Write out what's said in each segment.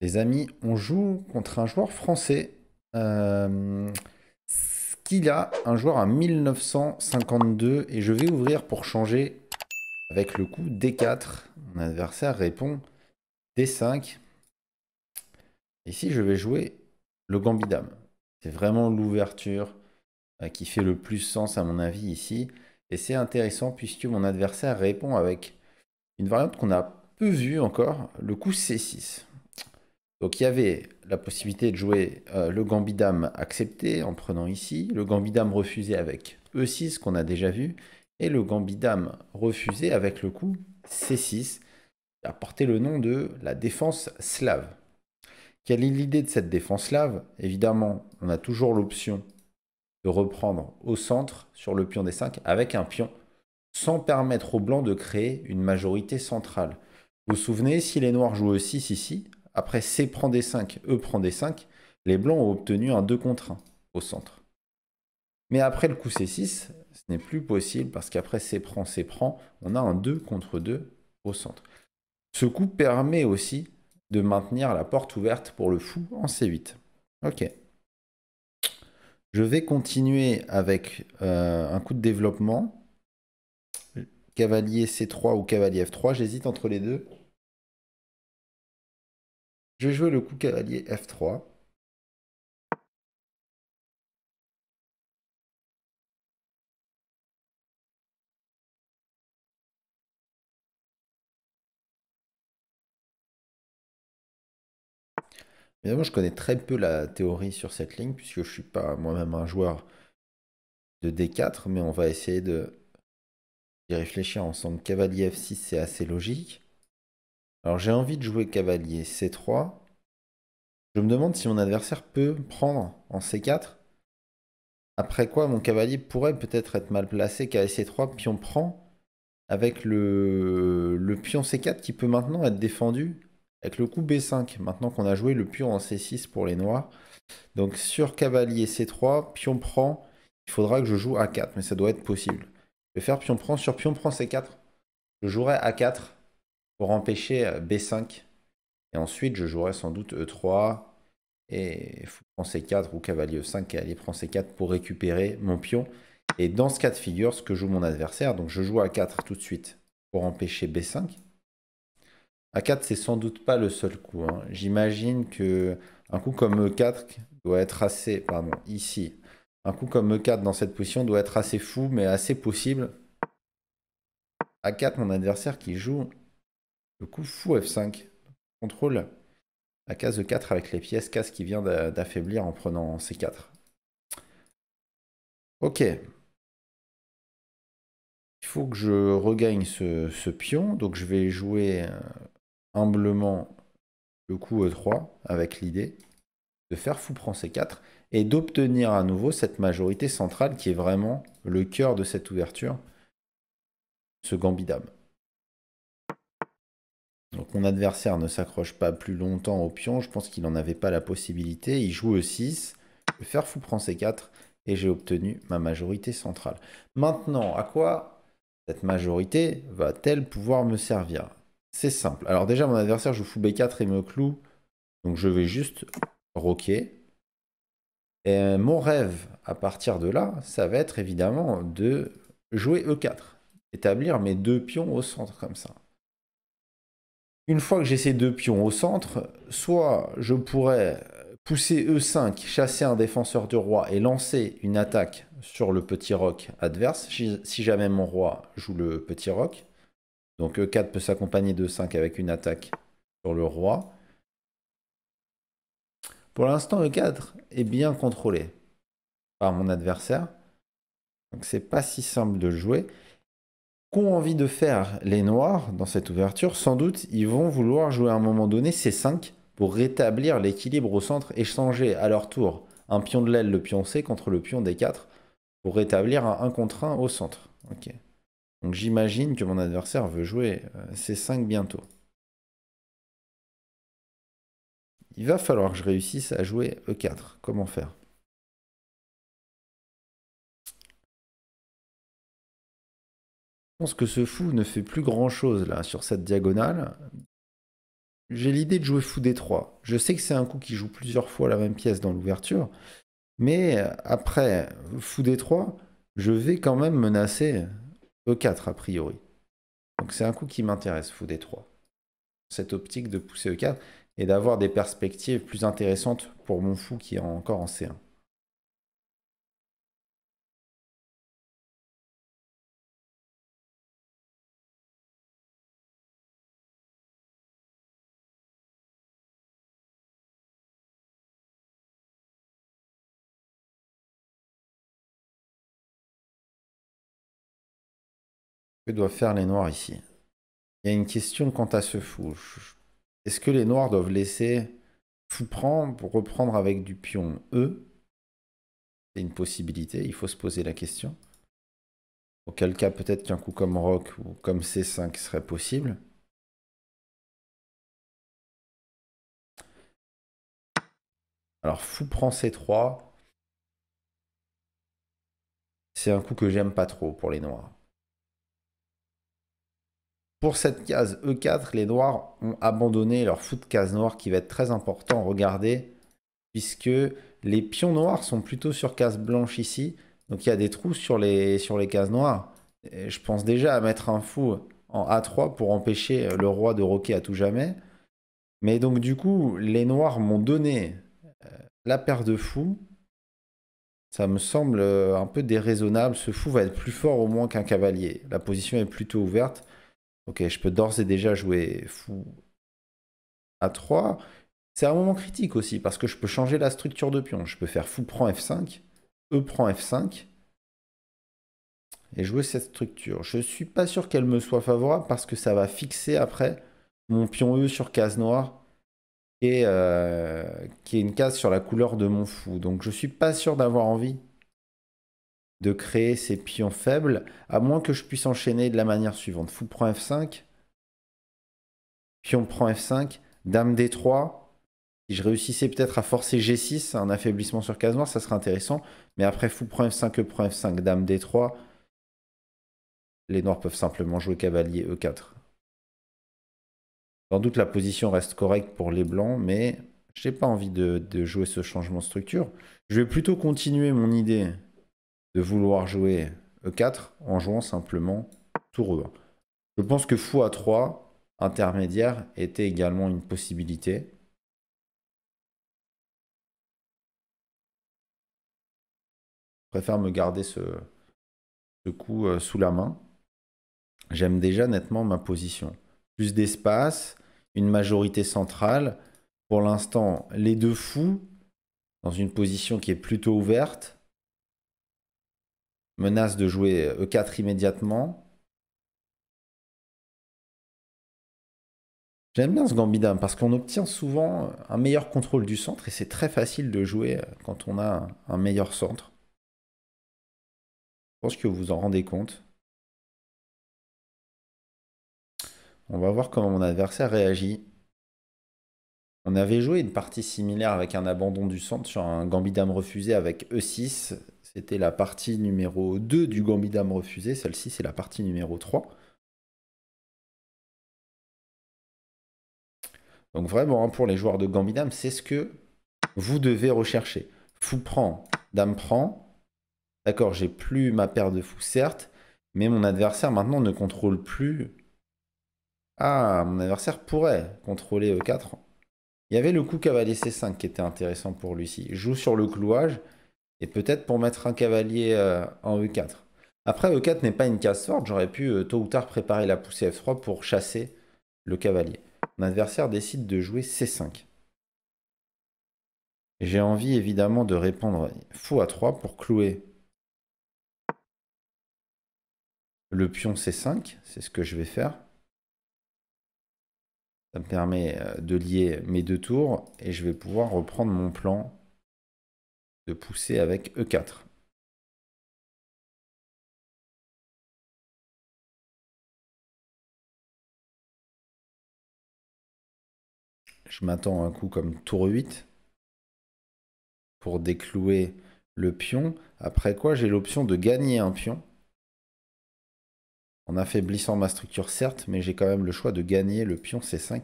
Les amis, on joue contre un joueur français. Euh, ce qu'il a un joueur à 1952 et je vais ouvrir pour changer avec le coup D4. Mon adversaire répond D5. Ici, je vais jouer le gambit C'est vraiment l'ouverture euh, qui fait le plus sens à mon avis ici. Et c'est intéressant puisque mon adversaire répond avec une variante qu'on a peu vue encore, le coup C6. Donc il y avait la possibilité de jouer euh, le gambit accepté en prenant ici, le gambit refusé avec E6 qu'on a déjà vu, et le gambit refusé avec le coup C6, qui a porté le nom de la défense slave. Quelle est l'idée de cette défense slave Évidemment, on a toujours l'option de reprendre au centre sur le pion des 5 avec un pion, sans permettre aux blancs de créer une majorité centrale. Vous vous souvenez, si les noirs jouent E6 ici, après C prend D5, E prend D5, les blancs ont obtenu un 2 contre 1 au centre. Mais après le coup C6, ce n'est plus possible parce qu'après C prend, C prend, on a un 2 contre 2 au centre. Ce coup permet aussi de maintenir la porte ouverte pour le fou en C8. Ok. Je vais continuer avec euh, un coup de développement. Cavalier C3 ou cavalier F3, j'hésite entre les deux. Je vais jouer le coup cavalier F3. Évidemment, je connais très peu la théorie sur cette ligne, puisque je ne suis pas moi-même un joueur de D4, mais on va essayer de y réfléchir ensemble. Cavalier F6, c'est assez logique. Alors j'ai envie de jouer cavalier C3. Je me demande si mon adversaire peut prendre en C4. Après quoi, mon cavalier pourrait peut-être être mal placé car C3, pion prend, avec le pion C4 qui peut maintenant être défendu avec le coup B5, maintenant qu'on a joué le pion en C6 pour les noirs. Donc sur cavalier C3, pion prend, il faudra que je joue A4, mais ça doit être possible. Je vais faire pion prend sur pion prend C4. Je jouerai A4 pour empêcher euh, B5. Et ensuite, je jouerai sans doute E3 et fou prend C4 ou cavalier E5, cavalier prend C4 pour récupérer mon pion. Et dans ce cas de figure, ce que joue mon adversaire, donc je joue A4 tout de suite pour empêcher B5. A4, c'est sans doute pas le seul coup. Hein. J'imagine que un coup comme E4 doit être assez. Pardon, ici. Un coup comme E4 dans cette position doit être assez fou, mais assez possible. A4, mon adversaire qui joue le coup fou F5. Contrôle la case e 4 avec les pièces, case qui vient d'affaiblir en prenant C4. Ok. Il faut que je regagne ce, pion, donc je vais jouer euh, humblement le coup E3 avec l'idée de faire fou prend C4 et d'obtenir à nouveau cette majorité centrale qui est vraiment le cœur de cette ouverture, ce gambit donc mon adversaire ne s'accroche pas plus longtemps au pion, je pense qu'il n'en avait pas la possibilité. Il joue E6, le fer fou prend C4 et j'ai obtenu ma majorité centrale. Maintenant, à quoi cette majorité va-t-elle pouvoir me servir C'est simple. Alors déjà, mon adversaire joue fou B4 et me cloue, donc je vais juste roquer. Et mon rêve à partir de là, ça va être évidemment de jouer E4, établir mes deux pions au centre comme ça. Une fois que j'ai ces deux pions au centre, soit je pourrais pousser E5, chasser un défenseur du roi et lancer une attaque sur le petit roc adverse, si jamais mon roi joue le petit roc. Donc E4 peut s'accompagner de 5 e avec une attaque sur le roi. Pour l'instant, E4 est bien contrôlé par mon adversaire. Donc c'est pas si simple de le jouer qu'ont envie de faire les Noirs dans cette ouverture, sans doute, ils vont vouloir jouer à un moment donné c 5 pour rétablir l'équilibre au centre, et changer à leur tour un pion de l'aile, le pion C, contre le pion D4, pour rétablir un 1 contre 1 au centre. Donc j'imagine que mon adversaire veut jouer euh, c 5 bientôt. Il va falloir que je réussisse à jouer E4. Comment faire Je pense que ce fou ne fait plus grand-chose là sur cette diagonale. J'ai l'idée de jouer fou D3. Je sais que c'est un coup qui joue plusieurs fois la même pièce dans l'ouverture, mais après fou D3, je vais quand même menacer E4 a priori. Donc c'est un coup qui m'intéresse, fou D3. Cette optique de pousser E4 et d'avoir des perspectives plus intéressantes pour mon fou qui est encore en C1. Que doivent faire les noirs ici Il y a une question quant à ce fou. Est-ce que les noirs doivent laisser fou prendre pour reprendre avec du pion E C'est une possibilité, il faut se poser la question. Auquel cas, peut-être qu'un coup comme rock ou comme C5 serait possible. Alors, fou prend C3. C'est un coup que j'aime pas trop pour les noirs. Pour cette case E4, les noirs ont abandonné leur fou de case noire qui va être très important, regardez, puisque les pions noirs sont plutôt sur case blanche ici, donc il y a des trous sur les, sur les cases noires. je pense déjà à mettre un fou en A3 pour empêcher le roi de roquer à tout jamais. Mais donc du coup, les noirs m'ont donné euh, la paire de fous. Ça me semble un peu déraisonnable. Ce fou va être plus fort au moins qu'un cavalier. La position est plutôt ouverte. Ok, je peux d'ores et déjà jouer fou à 3. C'est un moment critique aussi parce que je peux changer la structure de pion. Je peux faire fou prend F5, E prend F5 et jouer cette structure. Je ne suis pas sûr qu'elle me soit favorable parce que ça va fixer après mon pion E sur case noire et euh, qui est une case sur la couleur de mon fou. Donc je ne suis pas sûr d'avoir envie de créer ces pions faibles, à moins que je puisse enchaîner de la manière suivante. Fou prend F5, pion prend F5, dame D3. Si je réussissais peut-être à forcer G6, un affaiblissement sur case noire, ça serait intéressant. Mais après, fou prend F5, e prend F5, dame D3. Les noirs peuvent simplement jouer cavalier E4. Sans doute la position reste correcte pour les blancs, mais je n'ai pas envie de jouer ce changement de structure. Je vais plutôt continuer mon idée de vouloir jouer E4 en jouant simplement tour E1. Je pense que fou A3 intermédiaire était également une possibilité. Je préfère me garder ce, ce coup euh, sous la main. J'aime déjà nettement ma position. Plus d'espace, une majorité centrale. Pour l'instant, les deux fous dans une position qui est plutôt ouverte menace de jouer E4 immédiatement. J'aime bien ce gambit dame parce qu'on obtient souvent un meilleur contrôle du centre et c'est très facile de jouer quand on a un meilleur centre. Je pense que vous vous en rendez compte. On va voir comment mon adversaire réagit. On avait joué une partie similaire avec un abandon du centre sur un gambit dame refusé avec E6 c'était la partie numéro 2 du Gambit refusé. refusé. Celle-ci, c'est la partie numéro 3. Donc vraiment, hein, pour les joueurs de Gambit c'est ce que vous devez rechercher. Fou prend, dame prend. D'accord, j'ai plus ma paire de fous, certes, mais mon adversaire maintenant ne contrôle plus. Ah, mon adversaire pourrait contrôler E4. Euh, Il y avait le coup cavalier C5 qui était intéressant pour lui. ci joue sur le clouage et peut-être pour mettre un cavalier euh, en E4. Après, E4 n'est pas une case forte, j'aurais pu euh, tôt ou tard préparer la poussée F3 pour chasser le cavalier. Mon adversaire décide de jouer C5. J'ai envie évidemment de répondre fou à 3 pour clouer le pion C5, c'est ce que je vais faire. Ça me permet euh, de lier mes deux tours et je vais pouvoir reprendre mon plan de pousser avec E4. Je m'attends à un coup comme tour 8 pour déclouer le pion. Après quoi, j'ai l'option de gagner un pion. En affaiblissant ma structure, certes, mais j'ai quand même le choix de gagner le pion C5.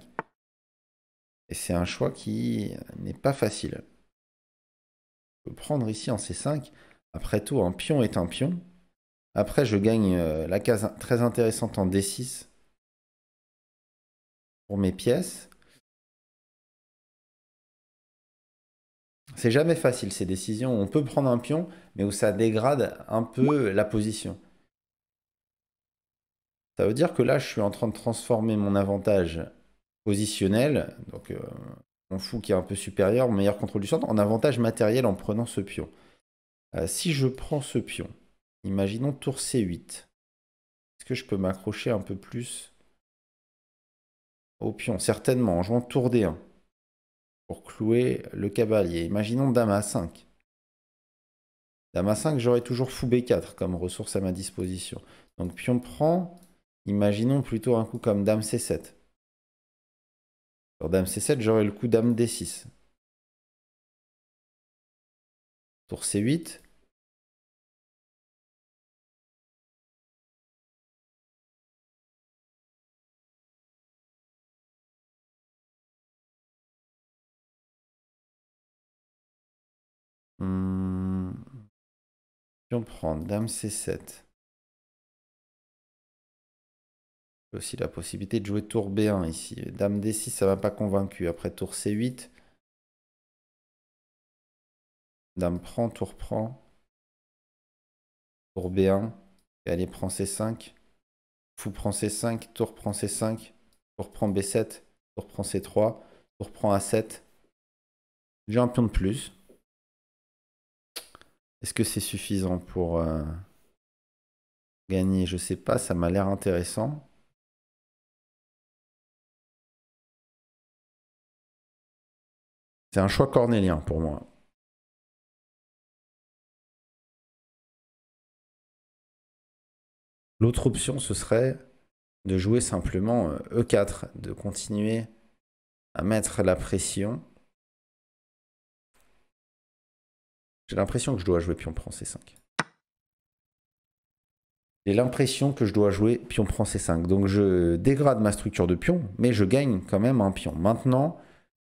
Et c'est un choix qui n'est pas facile prendre ici en C5. Après tout, un pion est un pion. Après, je gagne euh, la case très intéressante en D6 pour mes pièces. C'est jamais facile ces décisions. On peut prendre un pion, mais où ça dégrade un peu la position. Ça veut dire que là, je suis en train de transformer mon avantage positionnel, donc euh, fou qui est un peu supérieur, meilleur contrôle du centre, en avantage matériel en prenant ce pion. Euh, si je prends ce pion, imaginons tour C8. Est-ce que je peux m'accrocher un peu plus au pion Certainement, en jouant tour D1 pour clouer le cavalier. Imaginons dame A5. Dame A5, j'aurais toujours fou B4 comme ressource à ma disposition. Donc pion prend, imaginons plutôt un coup comme dame C7 dame c7, j'aurais le coup dame d6. Tour c8. Hum. Hmm. Si on prend dame c7. aussi la possibilité de jouer tour B1 ici. Dame D6, ça m'a pas convaincu. Après tour C8. Dame prend, tour prend. Tour B1. Et allez, prend C5. Fou prend C5, tour prend C5. Tour prend B7. Tour prend C3. Tour prend A7. J'ai un pion de plus. Est-ce que c'est suffisant pour euh, gagner Je sais pas, ça m'a l'air intéressant. C'est un choix cornélien pour moi. L'autre option, ce serait de jouer simplement E4, euh, e de continuer à mettre la pression. J'ai l'impression que je dois jouer pion prend C5. J'ai l'impression que je dois jouer pion prend C5. Donc je dégrade ma structure de pion, mais je gagne quand même un pion. Maintenant,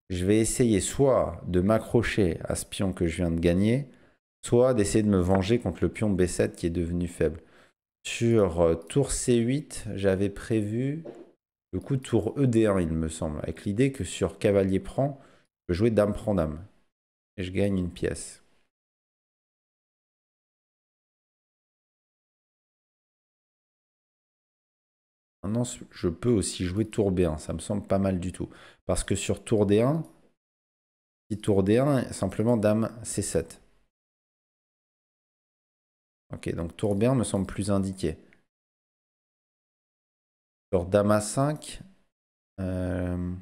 je vais essayer soit de m'accrocher à ce pion que je viens de gagner, soit d'essayer de me venger contre le pion B7 qui est devenu faible. Sur euh, tour C8, j'avais prévu le coup de tour ED1, il me semble, avec l'idée que sur cavalier prend, je peux jouer dame prend dame. Et je gagne une pièce. Maintenant, je peux aussi jouer tour B1. Ça me semble pas mal du tout. Parce que sur tour D1, si tour D1, simplement dame C7. Ok, donc tour B1 me semble plus indiqué. Sur dame A5, euh,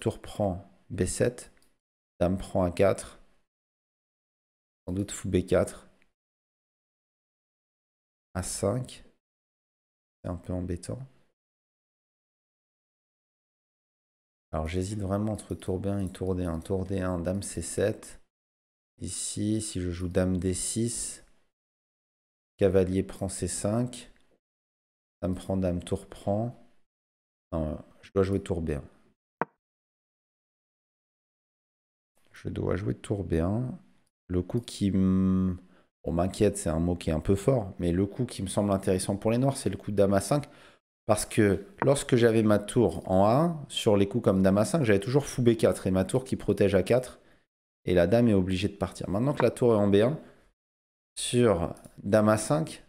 tour prend B7, dame prend A4 doute fou B4. A5. C'est un peu embêtant. Alors j'hésite vraiment entre tour B1 et tour D1. Tour D1, dame C7. Ici, si je joue dame D6, cavalier prend C5. Dame prend dame, tour prend. je dois jouer tour B1. Je dois jouer tour B1 le coup qui on m'inquiète, c'est un mot qui est un peu fort, mais le coup qui me semble intéressant pour les noirs, c'est le coup de dame 5. Parce que lorsque j'avais ma tour en A1, sur les coups comme dame 5, j'avais toujours fou B4 et ma tour qui protège a 4. Et la dame est obligée de partir. Maintenant que la tour est en B1, sur dame 5,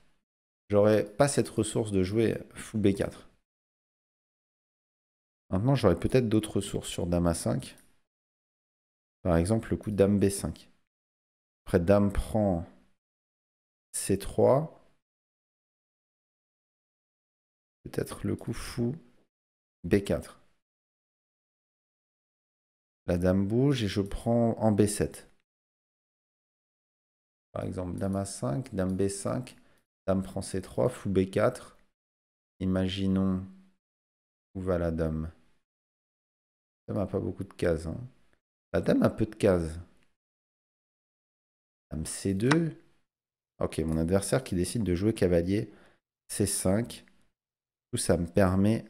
j'aurais pas cette ressource de jouer fou B4. Maintenant, j'aurais peut-être d'autres ressources sur dame A5. Par exemple, le coup de dame B5. Après, dame prend C3. Peut-être le coup fou. B4. La dame bouge et je prends en B7. Par exemple, dame A5, dame B5, dame prend C3, fou B4. Imaginons où va la dame. La dame n'a pas beaucoup de cases. Hein. La dame a peu de cases. Dame C2. Ok, mon adversaire qui décide de jouer cavalier C5. Tout ça me permet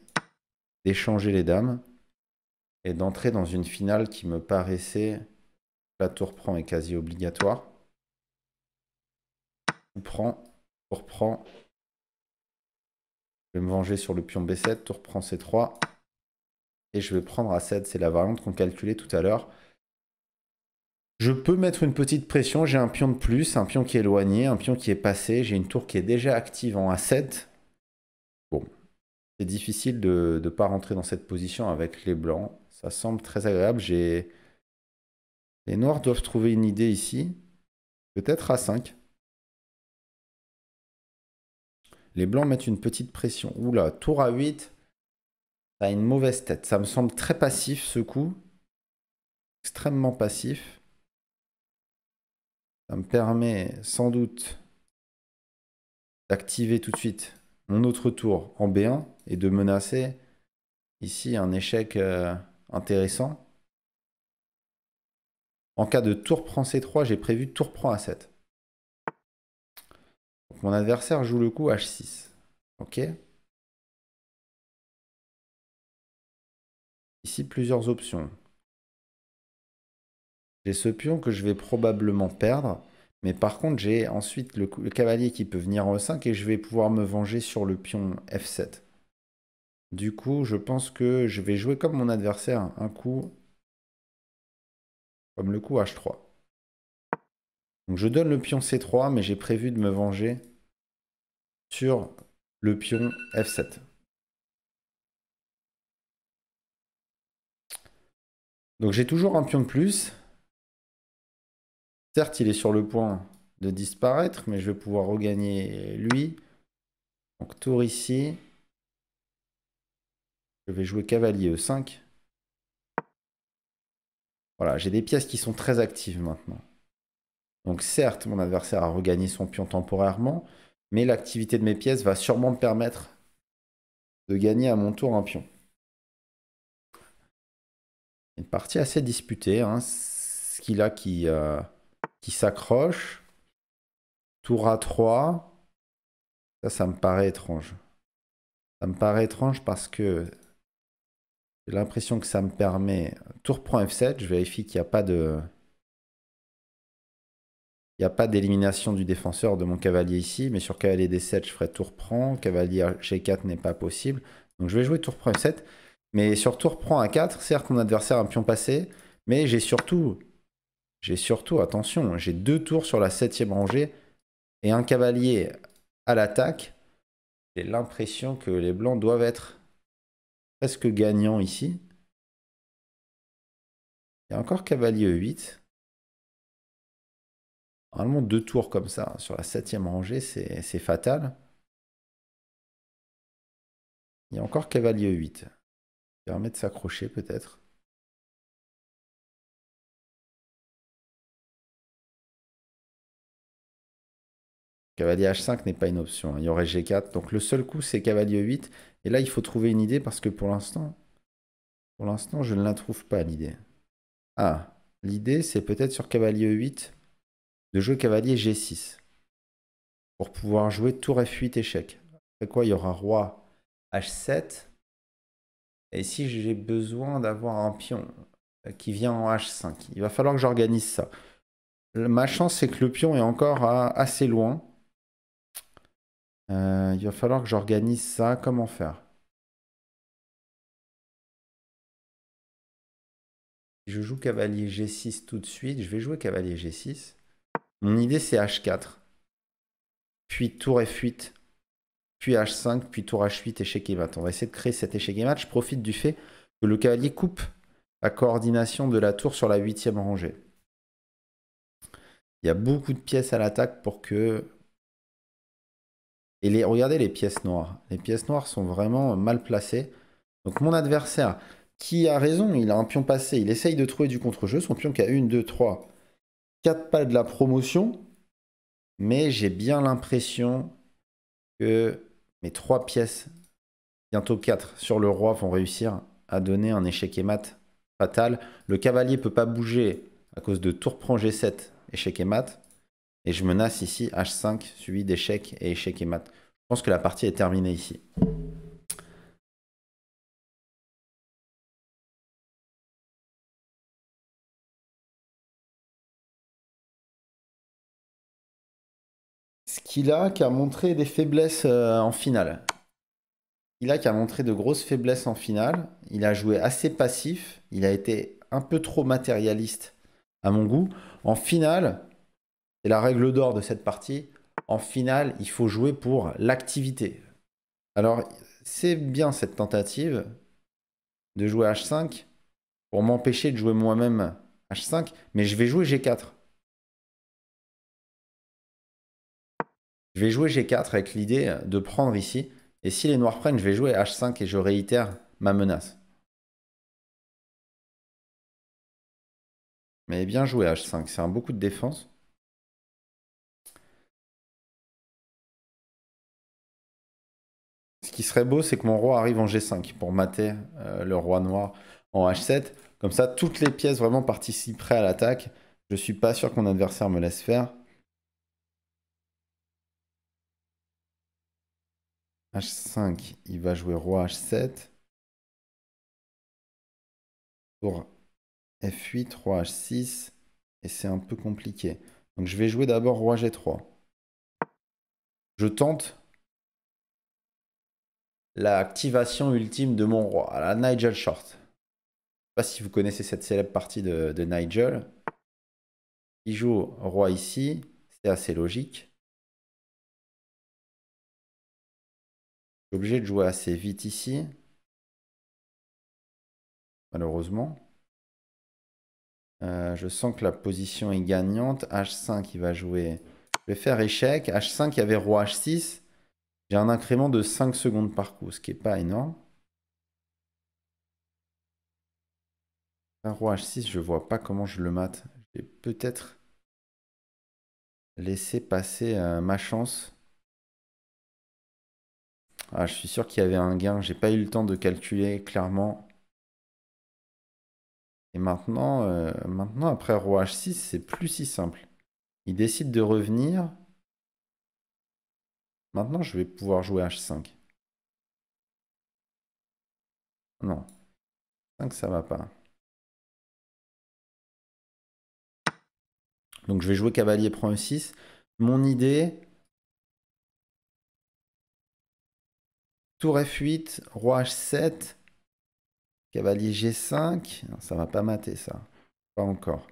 d'échanger les dames et d'entrer dans une finale qui me paraissait, la tour prend est quasi obligatoire. Tour prend, tour prend. Je vais me venger sur le pion B7, tour prend C3. Et je vais prendre A7, c'est la variante qu'on calculait tout à l'heure. Je peux mettre une petite pression, j'ai un pion de plus, un pion qui est éloigné, un pion qui est passé, j'ai une tour qui est déjà active en A7. Bon, c'est difficile de ne pas rentrer dans cette position avec les blancs. Ça semble très agréable. Les noirs doivent trouver une idée ici. Peut-être A5. Les blancs mettent une petite pression. Oula, tour A8. Ça a une mauvaise tête. Ça me semble très passif ce coup. Extrêmement passif. Ça me permet sans doute d'activer tout de suite mon autre tour en B1 et de menacer ici un échec euh, intéressant. En cas de tour prend C3, j'ai prévu tour prend A7. mon adversaire joue le coup H6. Ok. Ici, plusieurs options. J'ai ce pion que je vais probablement perdre. Mais par contre, j'ai ensuite le, cavalier qui peut venir en E5 et je vais pouvoir me venger sur le pion F7. Du coup, je pense que je vais jouer comme mon adversaire un coup, comme le coup H3. Donc je donne le pion C3, mais j'ai prévu de me venger sur le pion F7. Donc j'ai toujours un pion de plus, Certes, il est sur le point de disparaître, mais je vais pouvoir regagner lui. Donc tour ici. Je vais jouer cavalier E5. Voilà, j'ai des pièces qui sont très actives maintenant. Donc certes, mon adversaire a regagné son pion temporairement, mais l'activité de mes pièces va sûrement me permettre de gagner à mon tour un pion. Une partie assez disputée, hein. ce qu'il a qui... Euh, qui s'accroche. Tour à 3. Ça, ça me paraît étrange. Ça me paraît étrange parce que j'ai l'impression que ça me permet. Tour prend F7, je vérifie qu'il n'y a pas de. Il n'y a pas d'élimination du défenseur de mon cavalier ici, mais sur cavalier D7, je ferai tour prend. Cavalier G4 n'est pas possible. Donc je vais jouer tour prend F7. Mais sur tour prend A4, certes, mon adversaire a un pion passé, mais j'ai surtout j'ai surtout, attention, j'ai deux tours sur la septième rangée et un cavalier à l'attaque. J'ai l'impression que les blancs doivent être presque gagnants ici. Il y a encore cavalier 8 Normalement, deux tours comme ça hein, sur la septième rangée, c'est fatal. Il y a encore cavalier 8 permet de s'accrocher peut-être. Cavalier H5 n'est pas une option. Hein. Il y aurait G4. Donc le seul coup, c'est cavalier 8. Et là, il faut trouver une idée parce que pour l'instant, pour l'instant, je ne la trouve pas, l'idée. Ah, l'idée, c'est peut-être sur cavalier 8 de jouer cavalier G6 pour pouvoir jouer tour F8 échec. Après quoi, il y aura roi H7. Et si j'ai besoin d'avoir un pion euh, qui vient en H5. Il va falloir que j'organise ça. Ma chance, c'est que le pion est encore assez loin. Euh, il va falloir que j'organise ça. Comment faire Je joue cavalier G6 tout de suite. Je vais jouer cavalier G6. Mon idée, c'est H4. Puis tour F8. Puis H5. Puis tour H8. Échec et mat. On va essayer de créer cet échec et mat. Je profite du fait que le cavalier coupe la coordination de la tour sur la huitième rangée. Il y a beaucoup de pièces à l'attaque pour que et les, regardez les pièces noires. Les pièces noires sont vraiment mal placées. Donc mon adversaire, qui a raison, il a un pion passé, il essaye de trouver du contre-jeu. Son pion qui a 1, 2, 3, 4 pas de la promotion. Mais j'ai bien l'impression que mes 3 pièces, bientôt 4, sur le roi vont réussir à donner un échec et mat fatal. Le cavalier peut pas bouger à cause de tour prend G7, échec et mat. Et je menace ici H5, suivi d'échecs et échec et mat. Je pense que la partie est terminée ici. Ce qu'il a qui a montré des faiblesses euh, en finale. Il a qui a montré de grosses faiblesses en finale. Il a joué assez passif. Il a été un peu trop matérialiste à mon goût. En finale, c'est la règle d'or de cette partie. En finale, il faut jouer pour l'activité. Alors, c'est bien cette tentative de jouer H5 pour m'empêcher de jouer moi-même H5, mais je vais jouer G4. Je vais jouer G4 avec l'idée de prendre ici. Et si les noirs prennent, je vais jouer H5 et je réitère ma menace. Mais bien joué H5, c'est un beaucoup de défense. ce qui serait beau, c'est que mon roi arrive en G5 pour mater euh, le roi noir en H7. Comme ça, toutes les pièces vraiment participeraient à l'attaque. Je suis pas sûr que mon adversaire me laisse faire. H5, il va jouer roi H7. Pour F8, roi H6. Et c'est un peu compliqué. Donc je vais jouer d'abord roi G3. Je tente l'activation ultime de mon roi, la Nigel Short. Je sais pas si vous connaissez cette célèbre partie de, Nigel. Il joue roi ici, c'est assez logique. Je obligé de jouer assez vite ici. Malheureusement. Euh, je sens que la position est gagnante. H5, il va jouer. Je vais faire échec. H5, il y avait roi H6. J'ai un incrément de 5 secondes par coup, ce qui n'est pas énorme. Un roi h6, je vois pas comment je le mate. J'ai peut-être laissé passer euh, ma chance. Ah, je suis sûr qu'il y avait un gain. J'ai pas eu le temps de calculer clairement. Et maintenant, euh, maintenant après roi h6, c'est plus si simple. Il décide de revenir. Maintenant, je vais pouvoir jouer H5. Non. 5, ça va pas. Donc je vais jouer cavalier prend E6. Mon idée... Tour F8, roi H7, cavalier G5. ça va pas mater ça. Pas encore.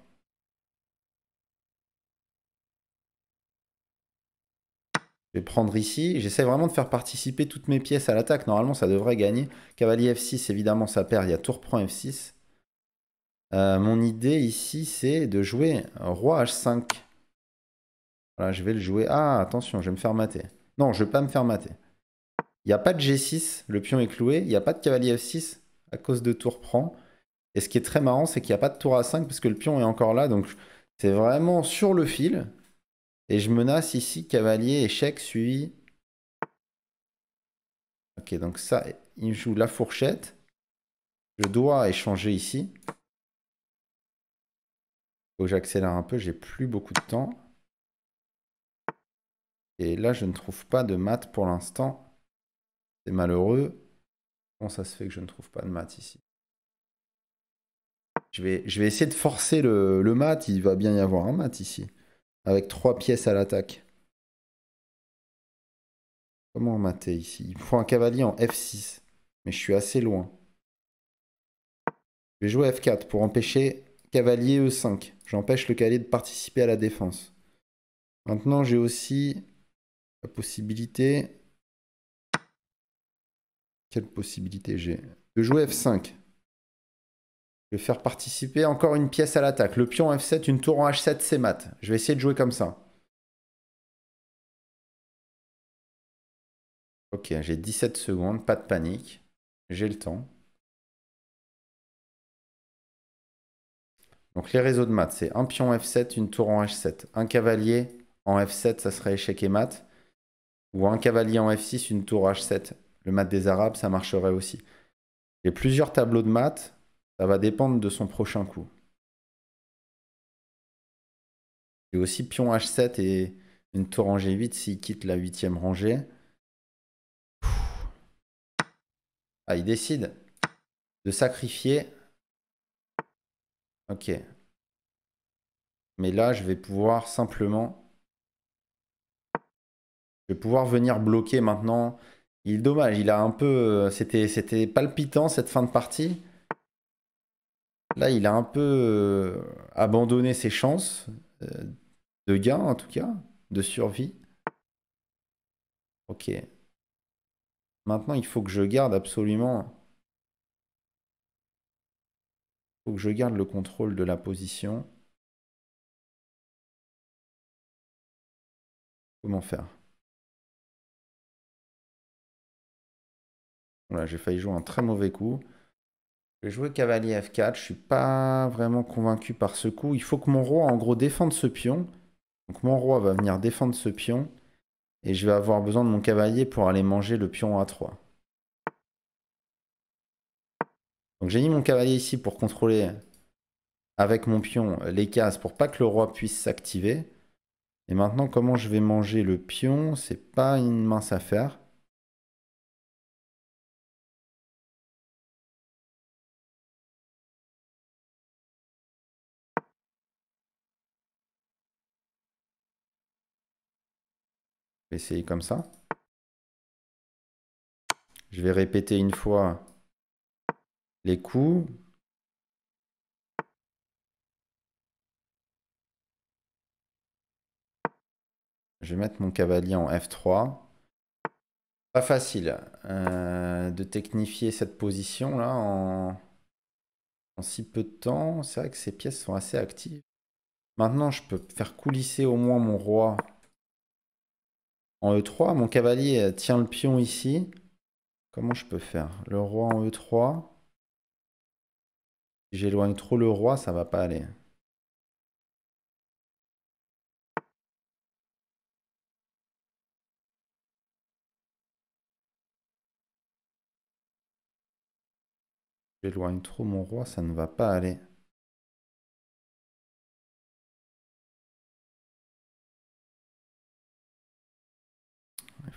Je vais prendre ici. J'essaie vraiment de faire participer toutes mes pièces à l'attaque. Normalement, ça devrait gagner. Cavalier F6, évidemment, ça perd. Il y a tour prend F6. Euh, mon idée ici, c'est de jouer roi H5. Voilà, je vais le jouer. Ah, attention, je vais me faire mater. Non, je ne vais pas me faire mater. Il n'y a pas de G6, le pion est cloué. Il n'y a pas de cavalier F6 à cause de tour prend. Et ce qui est très marrant, c'est qu'il n'y a pas de tour A5 parce que le pion est encore là. Donc, c'est vraiment sur le fil. Et je menace ici cavalier, échec, suivi. Ok, donc ça, il joue la fourchette. Je dois échanger ici. Faut que j'accélère un peu, j'ai plus beaucoup de temps. Et là, je ne trouve pas de maths pour l'instant. C'est malheureux. Comment ça se fait que je ne trouve pas de mat ici je vais, je vais essayer de forcer le, le mat. Il va bien y avoir un mat ici avec trois pièces à l'attaque. Comment mater ici Il faut un cavalier en F6, mais je suis assez loin. Je vais jouer F4 pour empêcher cavalier E5. J'empêche le cavalier de participer à la défense. Maintenant, j'ai aussi la possibilité... Quelle possibilité j'ai De jouer F5. Je vais faire participer encore une pièce à l'attaque. Le pion F7, une tour en H7, c'est mat. Je vais essayer de jouer comme ça. Ok, j'ai 17 secondes, pas de panique. J'ai le temps. Donc les réseaux de maths, c'est un pion F7, une tour en H7. Un cavalier en F7, ça serait échec et mat. Ou un cavalier en F6, une tour H7. Le mat des Arabes, ça marcherait aussi. J'ai plusieurs tableaux de maths. Ça va dépendre de son prochain coup. J'ai aussi pion h7 et une tour en g8 s'il quitte la huitième rangée. Ah, il décide de sacrifier. Ok. Mais là, je vais pouvoir simplement... Je vais pouvoir venir bloquer maintenant. Il est dommage, il a un peu... Euh, c'était palpitant cette fin de partie. Là, il a un peu euh, abandonné ses chances euh, de gain, en tout cas, de survie. Ok. Maintenant, il faut que je garde absolument. Il faut que je garde le contrôle de la position. Comment faire Voilà, j'ai failli jouer un très mauvais coup. Je vais jouer cavalier F4. Je suis pas vraiment convaincu par ce coup. Il faut que mon roi, en gros, défende ce pion. Donc mon roi va venir défendre ce pion. Et je vais avoir besoin de mon cavalier pour aller manger le pion A3. Donc j'ai mis mon cavalier ici pour contrôler avec mon pion les cases pour pas que le roi puisse s'activer. Et maintenant, comment je vais manger le pion C'est pas une mince affaire. essayer comme ça. Je vais répéter une fois les coups. Je vais mettre mon cavalier en F3. Pas facile euh, de technifier cette position là en, en si peu de temps. C'est vrai que ces pièces sont assez actives. Maintenant, je peux faire coulisser au moins mon roi en E3. Mon cavalier euh, tient le pion ici. Comment je peux faire Le roi en E3. Si j'éloigne trop le roi, ça va pas aller. J'éloigne trop mon roi, ça ne va pas aller.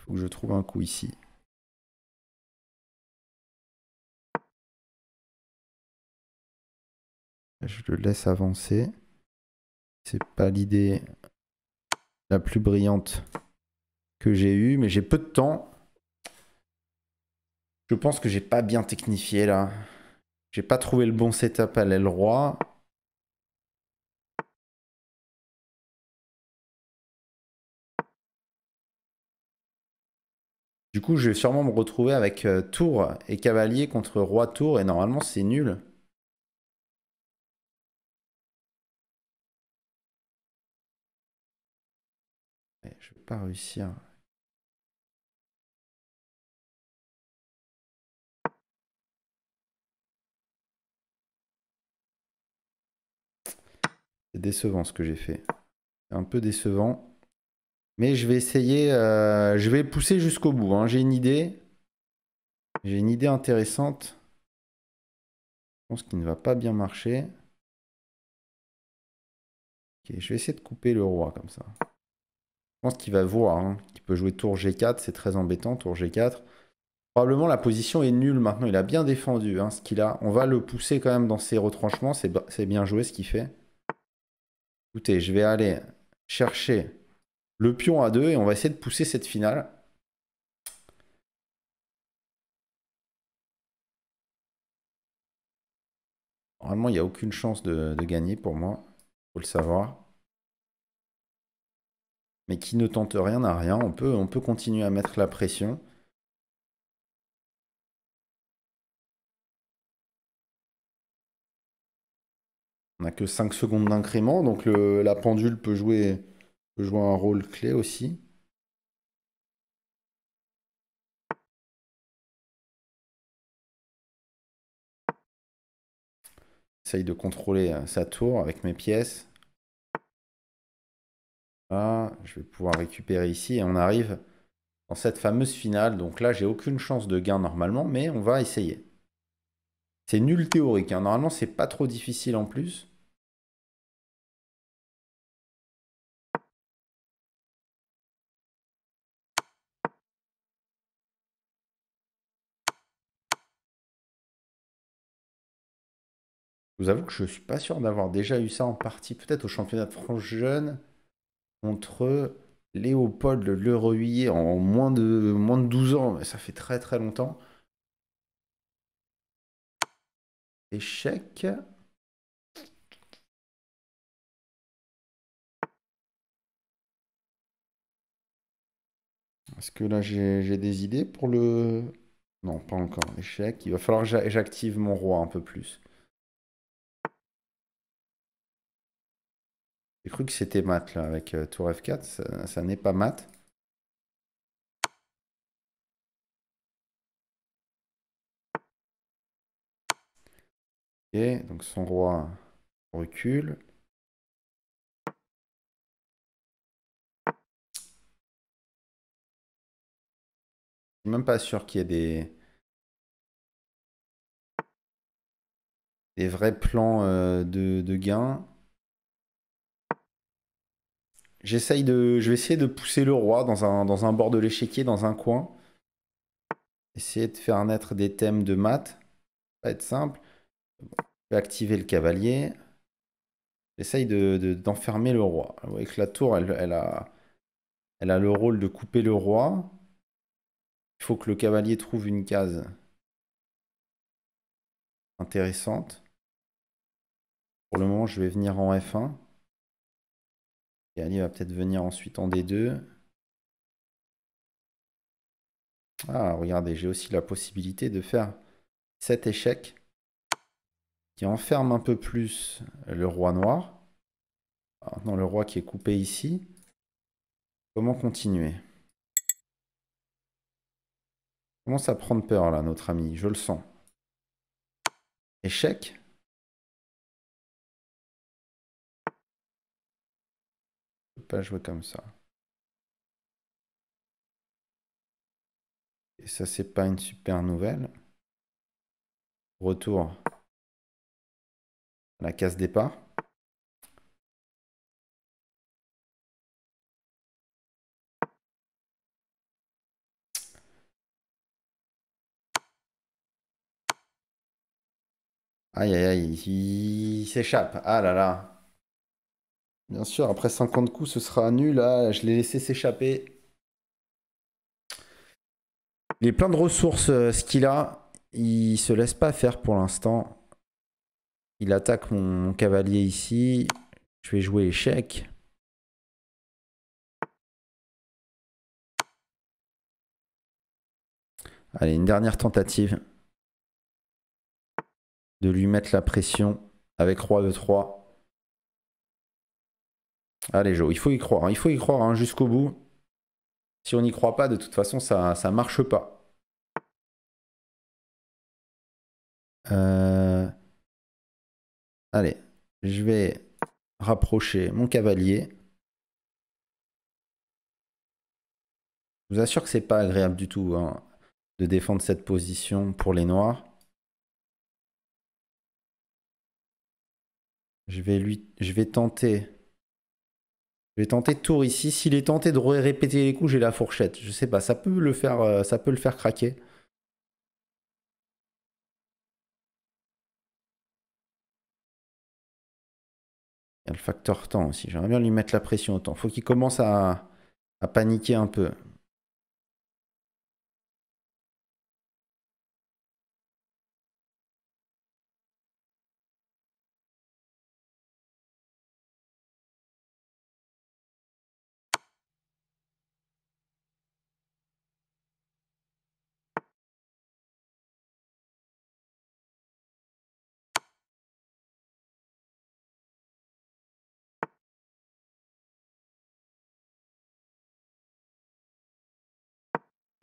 Faut que je trouve un coup ici. Je le laisse avancer. C'est pas l'idée la plus brillante que j'ai eue, mais j'ai peu de temps. Je pense que j'ai pas bien technifié là. J'ai pas trouvé le bon setup à l'aile roi. Du coup, je vais sûrement me retrouver avec euh, tour et cavalier contre roi tour, et normalement, c'est nul. Mais je vais pas réussir. C'est décevant ce que j'ai fait. C'est un peu décevant. Mais je vais essayer, euh, je vais pousser jusqu'au bout. Hein. J'ai une idée. J'ai une idée intéressante. Je pense qu'il ne va pas bien marcher. je vais essayer de couper le roi comme ça. Je pense qu'il va voir hein. Il peut jouer tour G4. C'est très embêtant, tour G4. Probablement la position est nulle maintenant. Il a bien défendu hein, ce qu'il a. On va le pousser quand même dans ses retranchements. C'est bien joué ce qu'il fait. Écoutez, je vais aller chercher le pion à deux et on va essayer de pousser cette finale. Normalement, il n'y a aucune chance de, gagner pour moi, faut le savoir. Mais qui ne tente rien n'a rien, on peut, on peut continuer à mettre la pression. On n'a que 5 secondes d'incrément, donc la pendule peut jouer peut jouer un rôle clé aussi. J'essaye de contrôler euh, sa tour avec mes pièces. je vais pouvoir récupérer ici et on arrive dans cette fameuse finale. Donc là, j'ai aucune chance de gain normalement, mais on va essayer. C'est nul théorique. Hein. Normalement, c'est pas trop difficile en plus. Je vous avoue que je suis pas sûr d'avoir déjà eu ça en partie, peut-être au championnat de France jeune contre Léopold Leroyer en moins de, moins de 12 ans, mais ça fait très très longtemps. Échec. Est-ce que là j'ai des idées pour le... Non, pas encore. Échec. Il va falloir que j'active mon roi un peu plus. J'ai cru que c'était mat là avec euh, Tour F4, ça, n'est pas mat. Ok, donc son roi recule. Je suis même pas sûr qu'il y ait des... vrais plans euh, de, de gains. J'essaye de, je vais essayer de pousser le roi dans un, dans un bord de l'échiquier, dans un coin. Essayer de faire naître des thèmes de maths. Ça va être simple. Je vais activer le cavalier. J'essaye d'enfermer le roi. Vous voyez que la tour, elle, a, elle a le rôle de couper le roi. Il faut que le cavalier trouve une case intéressante. Pour le moment, je vais venir en F1. Et Ali va peut-être venir ensuite en D2. Ah, regardez, j'ai aussi la possibilité de faire cet échec qui enferme un peu plus le roi noir. maintenant, ah, le roi qui est coupé ici. Comment continuer Commence à prendre peur là, notre ami, je le sens. Échec. peux pas jouer comme ça. Et ça, c'est pas une super nouvelle. Retour à la case départ. Aïe, aïe, aïe, il s'échappe. Ah là là. Bien sûr, après 50 coups, ce sera nul. Là, ah, je l'ai laissé s'échapper. Il est plein de ressources, euh, ce qu'il a. Il se laisse pas faire pour l'instant. Il attaque mon, cavalier ici. Je vais jouer échec. Allez, une dernière tentative de lui mettre la pression avec roi de 3 Allez Joe, il faut y croire, hein. il faut y croire hein, jusqu'au bout. Si on n'y croit pas, de toute façon, ça ne marche pas. Euh, allez, je vais rapprocher mon cavalier. Je vous assure que c'est pas agréable du tout hein, de défendre cette position pour les noirs. Je vais, lui... je vais tenter je vais tenter de tour ici. S'il est tenté de répéter les coups, j'ai la fourchette. Je sais pas, ça peut le faire, euh, ça peut le faire craquer. Il y a le facteur temps aussi. J'aimerais bien lui mettre la pression au temps. Faut qu'il commence à, à paniquer un peu.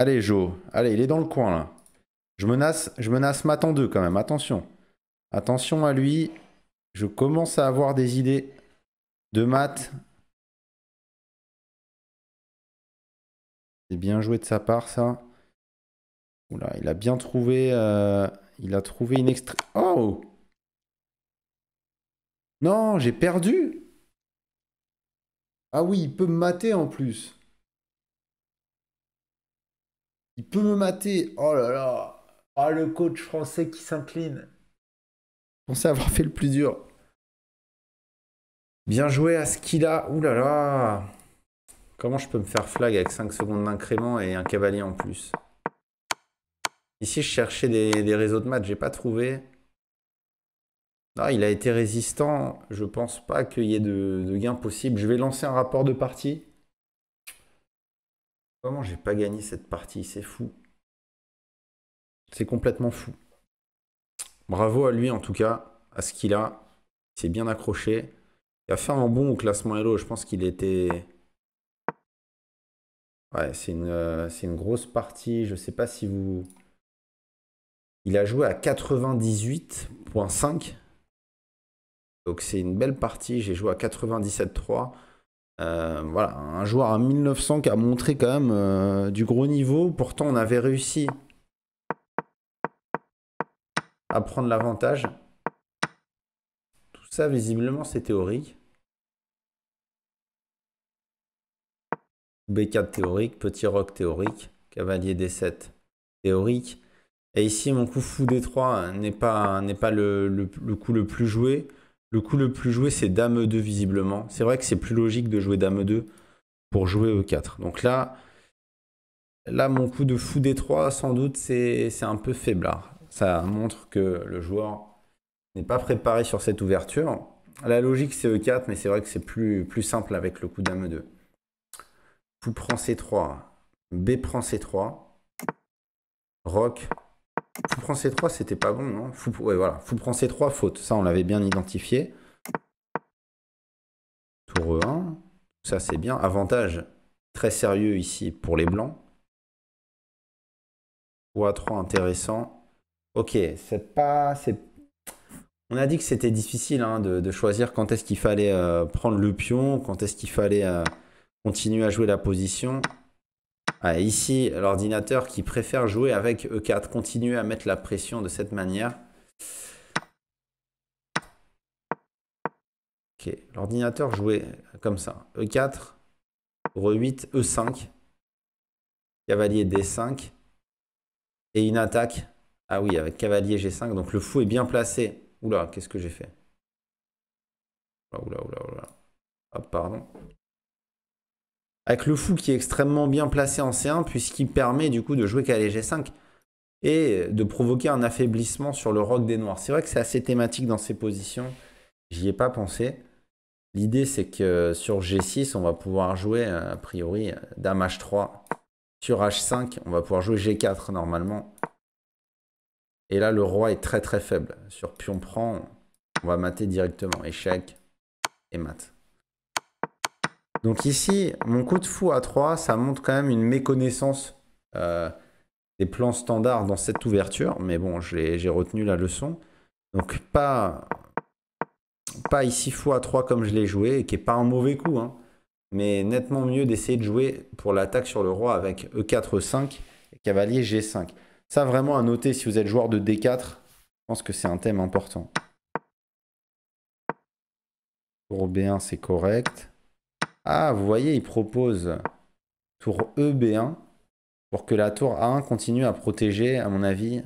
Allez, Joe. Allez, il est dans le coin, là. Je menace, je menace Matan 2, quand même. Attention. Attention à lui. Je commence à avoir des idées de maths. C'est bien joué de sa part, ça. Oula, il a bien trouvé... Euh, il a trouvé une extra... Oh Non, j'ai perdu Ah oui, il peut me mater en plus. Il peut me mater. Oh là là. Ah, le coach français qui s'incline. pensais avoir fait le plus dur. Bien joué à ce qu'il a. Ouh là là. Comment je peux me faire flag avec 5 secondes d'incrément et un cavalier en plus Ici, je cherchais des, réseaux de maths, j'ai pas trouvé. Non, ah, il a été résistant. Je pense pas qu'il y ait de, de gain possible. Je vais lancer un rapport de partie. Comment j'ai pas gagné cette partie C'est fou. C'est complètement fou. Bravo à lui en tout cas, à ce qu'il a. Il s'est bien accroché. Il a fait un bon classement Hello. Je pense qu'il était. Ouais, c'est une, euh, une, grosse partie. Je sais pas si vous. Il a joué à 98.5. Donc c'est une belle partie. J'ai joué à 97.3. Euh, voilà, un joueur à 1900 qui a montré quand même euh, du gros niveau. Pourtant, on avait réussi à prendre l'avantage. Tout ça, visiblement, c'est théorique. B4 théorique, petit rock théorique, cavalier D7 théorique. Et ici, mon coup fou D3 n'est pas, pas le coup le plus joué. Le coup le plus joué, c'est Dame 2 visiblement. C'est vrai que c'est plus logique de jouer Dame 2 pour jouer E4. Donc là, là mon coup de fou D3, sans doute, c'est un peu faiblard. Ça montre que le joueur n'est pas préparé sur cette ouverture. La logique, c'est E4, mais c'est vrai que c'est plus, plus simple avec le coup Dame 2. Fou prend C3. B prend C3. Roc Fou prend C3, c'était pas bon, non Fou, ouais, voilà. Fou prend C3, faute. Ça, on l'avait bien identifié. Tour E1. Ça, c'est bien. Avantage très sérieux ici pour les blancs. Roi 3 intéressant. Ok, c'est pas... On a dit que c'était difficile hein, de, choisir quand est-ce qu'il fallait euh, prendre le pion, quand est-ce qu'il fallait euh, continuer à jouer la position. Ah, ici, l'ordinateur qui préfère jouer avec E4, continuer à mettre la pression de cette manière. Ok, l'ordinateur jouait comme ça. E4, e 8 E5, e cavalier D5, et une attaque. Ah oui, avec cavalier G5, donc le fou est bien placé. Oula, qu'est-ce que j'ai fait oula, oula, oula. Hop, pardon avec le fou qui est extrêmement bien placé en C1 puisqu'il permet du coup de jouer qu'à G5 et de provoquer un affaiblissement sur le roc des noirs. C'est vrai que c'est assez thématique dans ces positions, j'y ai pas pensé. L'idée c'est que sur G6 on va pouvoir jouer euh, a priori euh, Dame H3 sur H5 on va pouvoir jouer G4 normalement. Et là le roi est très très faible. Sur pion prend on va mater directement échec et mat. Donc ici, mon coup de fou à 3, ça montre quand même une méconnaissance euh, des plans standards dans cette ouverture. Mais bon, j'ai retenu la leçon. Donc pas, ici fou à 3 comme je l'ai joué, et qui n'est pas un mauvais coup. Hein, mais nettement mieux d'essayer de jouer pour l'attaque sur le roi avec E4, E5 et cavalier G5. Ça vraiment à noter si vous êtes joueur de D4, je pense que c'est un thème important. Pour B1 c'est correct. Ah, vous voyez, il propose tour E B1 pour que la tour A1 continue à protéger, à mon avis,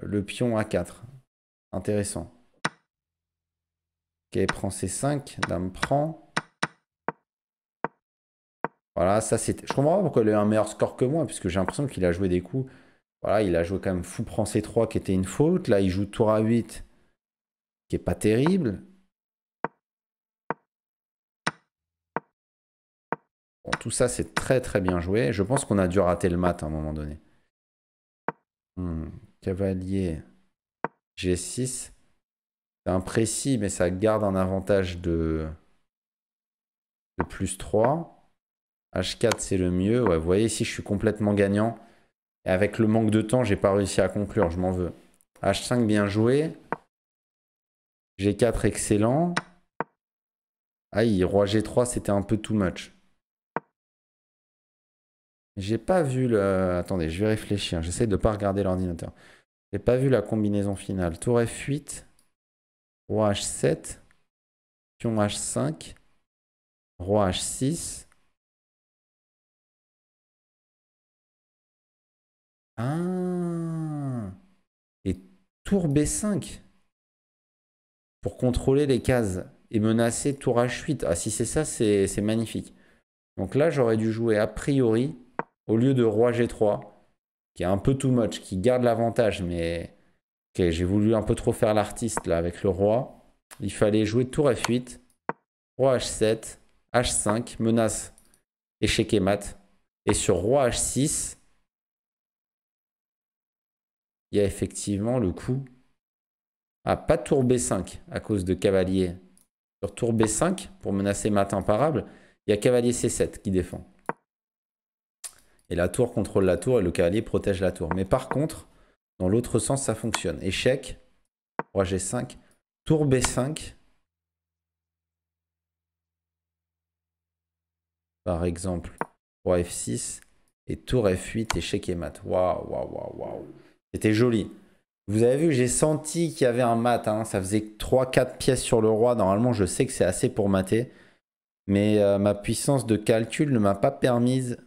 le pion A4. Intéressant. Ok, prend C5, dame prend. Voilà, ça c'est. Je comprends pas pourquoi il a eu un meilleur score que moi, puisque j'ai l'impression qu'il a joué des coups. Voilà, il a joué quand même fou prend C3 qui était une faute. Là, il joue tour A8 qui est pas terrible. tout ça, c'est très très bien joué. Je pense qu'on a dû rater le mat à un moment donné. Hmm, cavalier G6. C'est imprécis, mais ça garde un avantage de, de plus 3. H4, c'est le mieux. vous voyez, ici, je suis complètement gagnant. Et avec le manque de temps, j'ai pas réussi à conclure. Je m'en veux. H5, bien joué. G4, excellent. Aïe, roi G3, c'était un peu too much. J'ai pas vu le. Attendez, je vais réfléchir. J'essaie de ne pas regarder l'ordinateur. J'ai pas vu la combinaison finale. Tour F8, Roi H7, Pion H5, Roi H6. Ah Et Tour B5 pour contrôler les cases et menacer Tour H8. Ah, si c'est ça, c'est magnifique. Donc là, j'aurais dû jouer a priori au lieu de roi g3, qui est un peu too much, qui garde l'avantage, mais j'ai voulu un peu trop faire l'artiste là avec le roi. Il fallait jouer tour f8, roi h7, h5, menace, échec et mat. Et sur roi h6, il y a effectivement le coup. à pas tour b5 à cause de cavalier. Sur tour b5, pour menacer mat imparable, il y a cavalier c7 qui défend. Et la tour contrôle la tour et le cavalier protège la tour. Mais par contre, dans l'autre sens, ça fonctionne. Échec, roi G5, tour B5. Par exemple, roi F6 et tour F8, échec et mat. Waouh, waouh, waouh, waouh. C'était joli. Vous avez vu, j'ai senti qu'il y avait un mat. Hein. Ça faisait 3-4 pièces sur le roi. Normalement, je sais que c'est assez pour mater. Mais euh, ma puissance de calcul ne m'a pas permise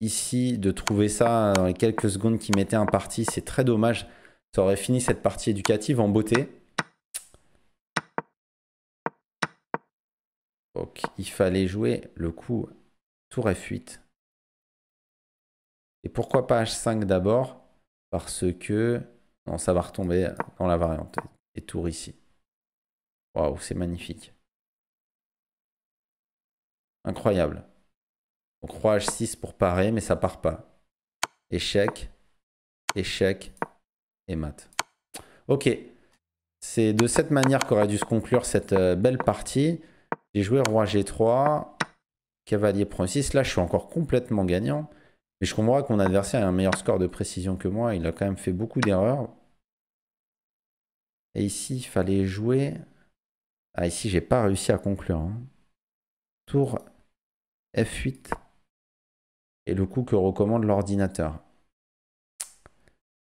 ici de trouver ça dans les quelques secondes qui un parti, C'est très dommage. Ça aurait fini cette partie éducative en beauté. Donc, il fallait jouer le coup tour F8. Et pourquoi pas H5 d'abord Parce que... ça va retomber dans la variante. Et tour ici. Waouh, c'est magnifique. Incroyable. Donc roi h6 pour parer, mais ça part pas. Échec, échec et mat. Ok. C'est de cette manière qu'aurait dû se conclure cette euh, belle partie. J'ai joué roi g3, cavalier prend 6. Là, je suis encore complètement gagnant. Mais je comprends que mon adversaire a un meilleur score de précision que moi. Il a quand même fait beaucoup d'erreurs. Et ici, il fallait jouer. Ah, ici, j'ai pas réussi à conclure. Hein. Tour F8 et le coup que recommande l'ordinateur.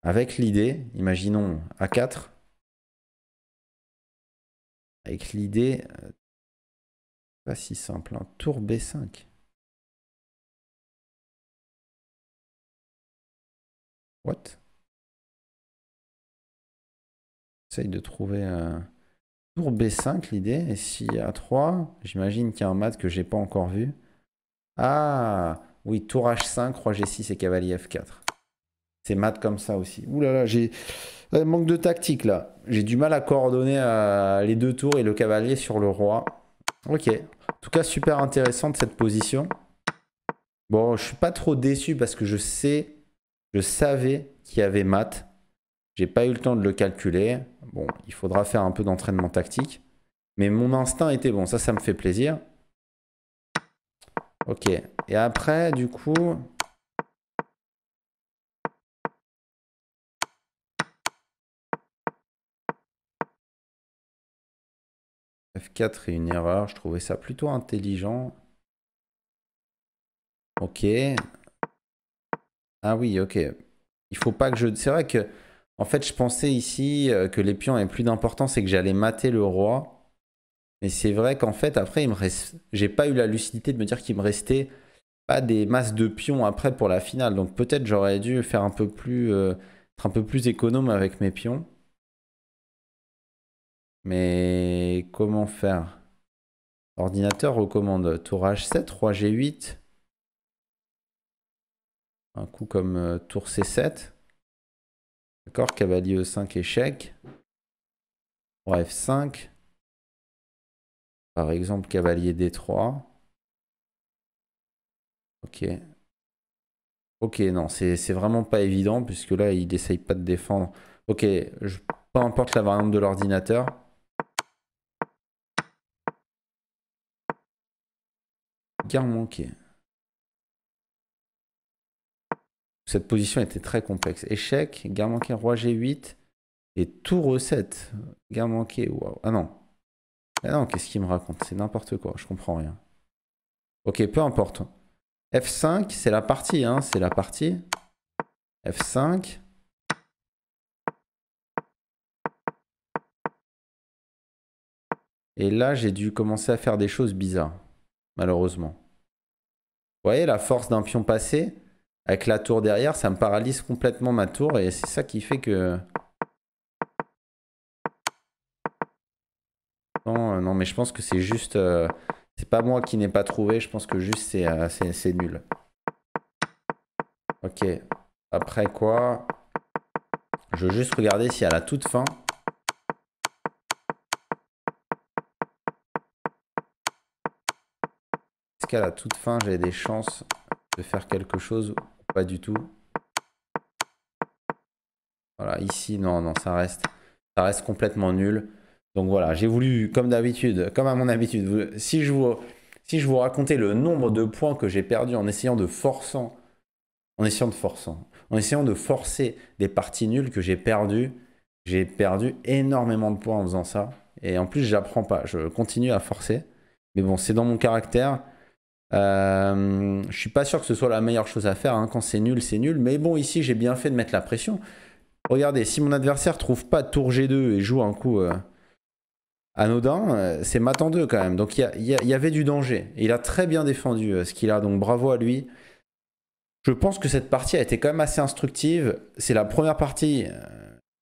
Avec l'idée, imaginons A4, avec l'idée, euh, pas si simple, hein, tour B5. What J'essaye de trouver un euh, tour B5 l'idée, et si A3, j'imagine qu'il y a un mat que j'ai pas encore vu. Ah oui, tour H5, roi G6 et cavalier F4. C'est mat comme ça aussi. Ouh là là, j'ai manque de tactique là. J'ai du mal à coordonner euh, les deux tours et le cavalier sur le roi. Ok. En tout cas, super intéressante cette position. Bon, je suis pas trop déçu parce que je sais, je savais qu'il y avait mat. J'ai pas eu le temps de le calculer. Bon, il faudra faire un peu d'entraînement tactique. Mais mon instinct était bon, ça, ça me fait plaisir. Ok. Et après, du coup... F4 et une erreur. Je trouvais ça plutôt intelligent. Ok. Ah oui, ok. Il faut pas que je... C'est vrai que... En fait, je pensais ici euh, que les pions avaient plus d'importance et que j'allais mater le roi. Mais c'est vrai qu'en fait, après, il me reste... j'ai pas eu la lucidité de me dire qu'il me restait pas des masses de pions après pour la finale. Donc peut-être j'aurais dû faire un peu plus, euh, être un peu plus économe avec mes pions. Mais comment faire Ordinateur recommande tour H7, roi G8. Un coup comme euh, tour C7. D'accord, cavalier E5, échec. Roi F5. Par exemple, cavalier D3. Ok. Ok, non, c'est vraiment pas évident puisque là, il n'essaye pas de défendre. Ok, je, peu importe la variante de l'ordinateur. Gare manquée. Cette position était très complexe. Échec, garde manquée, roi G8 et tour recette 7 Gare manquée, Ah non, mais ah non, qu'est-ce qu'il me raconte C'est n'importe quoi, je comprends rien. Ok, peu importe. F5, c'est la partie, hein, c'est la partie. F5. Et là, j'ai dû commencer à faire des choses bizarres, malheureusement. Vous voyez, la force d'un pion passé, avec la tour derrière, ça me paralyse complètement ma tour, et c'est ça qui fait que... Non, euh, non, mais je pense que c'est juste. Euh, c'est pas moi qui n'ai pas trouvé, je pense que juste c'est euh, c'est nul. Ok. Après quoi Je veux juste regarder si à la toute fin. Est-ce qu'à la toute fin j'ai des chances de faire quelque chose ou pas du tout Voilà, ici, non, non, ça reste. Ça reste complètement nul. Donc voilà, j'ai voulu, comme d'habitude, comme à mon habitude, si je, vous, si je racontais le nombre de points que j'ai perdu en essayant de forçant, en essayant de forçant, en essayant de forcer des parties nulles que j'ai perdu, j'ai perdu énormément de points en faisant ça. Et en plus, j'apprends pas, je continue à forcer. Mais bon, c'est dans mon caractère. Je euh, je suis pas sûr que ce soit la meilleure chose à faire. Hein. Quand c'est nul, c'est nul. Mais bon, ici, j'ai bien fait de mettre la pression. Regardez, si mon adversaire trouve pas tour G2 et joue un coup. Euh, anodin, euh, c'est Matan 2 quand même. Donc il y, avait du danger. Il a très bien défendu euh, ce qu'il a, donc bravo à lui. Je pense que cette partie a été quand même assez instructive. C'est la première partie euh,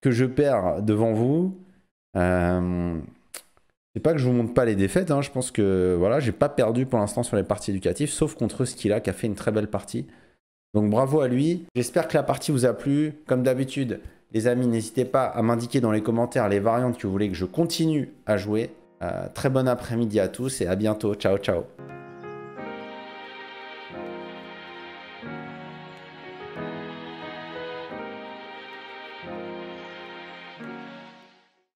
que je perds devant vous. C'est pas que je vous montre pas les défaites, hein. je pense que voilà, j'ai pas perdu pour l'instant sur les parties éducatives, sauf contre ce qu'il a qui a fait une très belle partie. Donc bravo à lui. J'espère que la partie vous a plu. Comme d'habitude, les amis, n'hésitez pas à m'indiquer dans les commentaires les variantes que vous voulez que je continue à jouer. Euh, très bon après-midi à tous et à bientôt. Ciao, ciao.